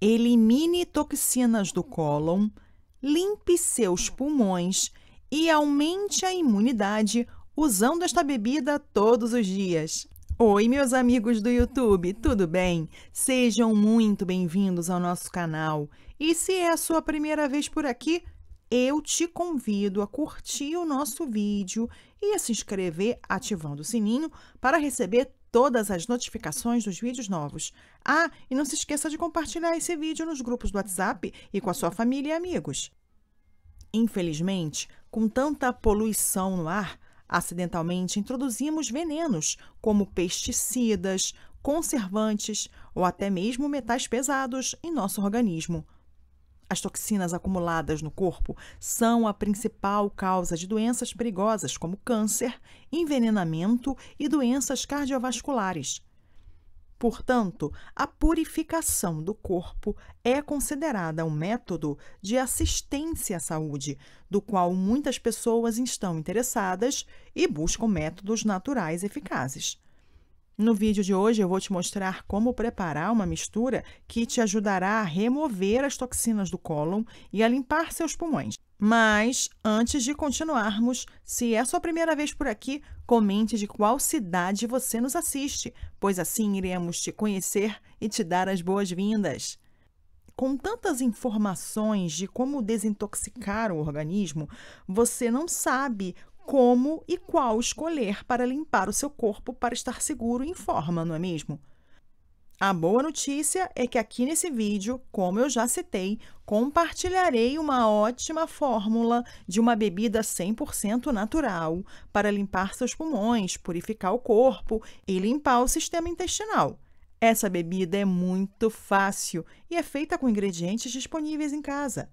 elimine toxinas do cólon, limpe seus pulmões e aumente a imunidade usando esta bebida todos os dias. Oi, meus amigos do YouTube, tudo bem? Sejam muito bem-vindos ao nosso canal. E se é a sua primeira vez por aqui, eu te convido a curtir o nosso vídeo e a se inscrever ativando o sininho para receber todas as notificações dos vídeos novos. Ah, e não se esqueça de compartilhar esse vídeo nos grupos do WhatsApp e com a sua família e amigos. Infelizmente, com tanta poluição no ar, acidentalmente introduzimos venenos como pesticidas, conservantes ou até mesmo metais pesados em nosso organismo. As toxinas acumuladas no corpo são a principal causa de doenças perigosas como câncer, envenenamento e doenças cardiovasculares. Portanto, a purificação do corpo é considerada um método de assistência à saúde, do qual muitas pessoas estão interessadas e buscam métodos naturais eficazes. No vídeo de hoje eu vou te mostrar como preparar uma mistura que te ajudará a remover as toxinas do cólon e a limpar seus pulmões. Mas antes de continuarmos, se é sua primeira vez por aqui, comente de qual cidade você nos assiste, pois assim iremos te conhecer e te dar as boas-vindas. Com tantas informações de como desintoxicar o organismo, você não sabe como e qual escolher para limpar o seu corpo para estar seguro e em forma, não é mesmo? A boa notícia é que aqui nesse vídeo, como eu já citei, compartilharei uma ótima fórmula de uma bebida 100% natural para limpar seus pulmões, purificar o corpo e limpar o sistema intestinal. Essa bebida é muito fácil e é feita com ingredientes disponíveis em casa.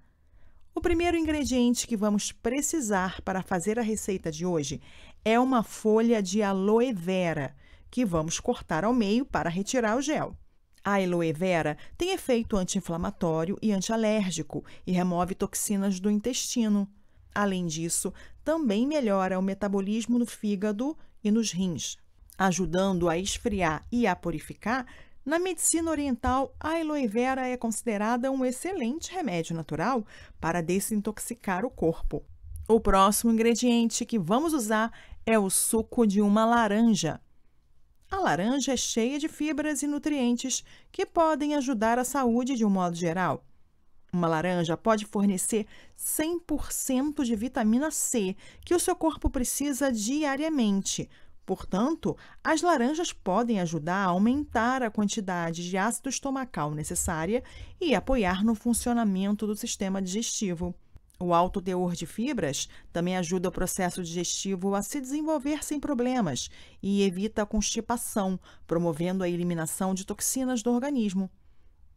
O primeiro ingrediente que vamos precisar para fazer a receita de hoje é uma folha de aloe vera, que vamos cortar ao meio para retirar o gel. A aloe vera tem efeito anti-inflamatório e antialérgico e remove toxinas do intestino. Além disso, também melhora o metabolismo no fígado e nos rins, ajudando a esfriar e a purificar na medicina oriental, a aloe vera é considerada um excelente remédio natural para desintoxicar o corpo. O próximo ingrediente que vamos usar é o suco de uma laranja. A laranja é cheia de fibras e nutrientes que podem ajudar a saúde de um modo geral. Uma laranja pode fornecer 100% de vitamina C que o seu corpo precisa diariamente, Portanto, as laranjas podem ajudar a aumentar a quantidade de ácido estomacal necessária e apoiar no funcionamento do sistema digestivo. O alto teor de fibras também ajuda o processo digestivo a se desenvolver sem problemas e evita a constipação, promovendo a eliminação de toxinas do organismo.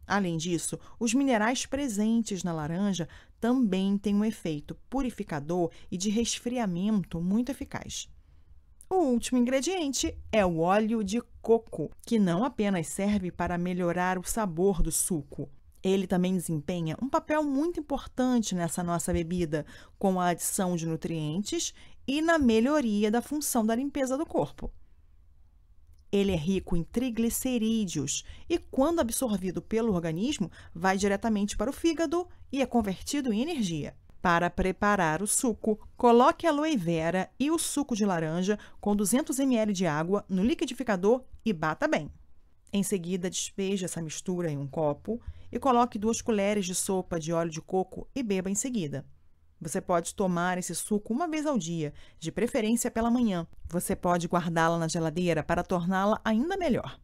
Além disso, os minerais presentes na laranja também têm um efeito purificador e de resfriamento muito eficaz. O último ingrediente é o óleo de coco, que não apenas serve para melhorar o sabor do suco, ele também desempenha um papel muito importante nessa nossa bebida, com a adição de nutrientes e na melhoria da função da limpeza do corpo. Ele é rico em triglicerídeos e, quando absorvido pelo organismo, vai diretamente para o fígado e é convertido em energia. Para preparar o suco, coloque a aloe vera e o suco de laranja com 200 ml de água no liquidificador e bata bem. Em seguida, despeje essa mistura em um copo e coloque duas colheres de sopa de óleo de coco e beba em seguida. Você pode tomar esse suco uma vez ao dia, de preferência pela manhã. Você pode guardá-la na geladeira para torná-la ainda melhor.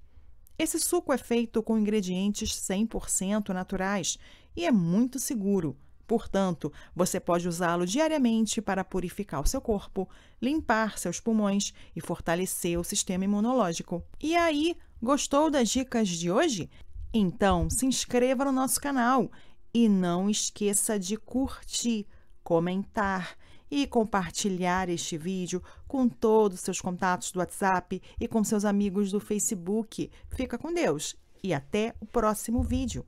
Esse suco é feito com ingredientes 100% naturais e é muito seguro. Portanto, você pode usá-lo diariamente para purificar o seu corpo, limpar seus pulmões e fortalecer o sistema imunológico. E aí, gostou das dicas de hoje? Então, se inscreva no nosso canal e não esqueça de curtir, comentar e compartilhar este vídeo com todos os seus contatos do WhatsApp e com seus amigos do Facebook. Fica com Deus e até o próximo vídeo.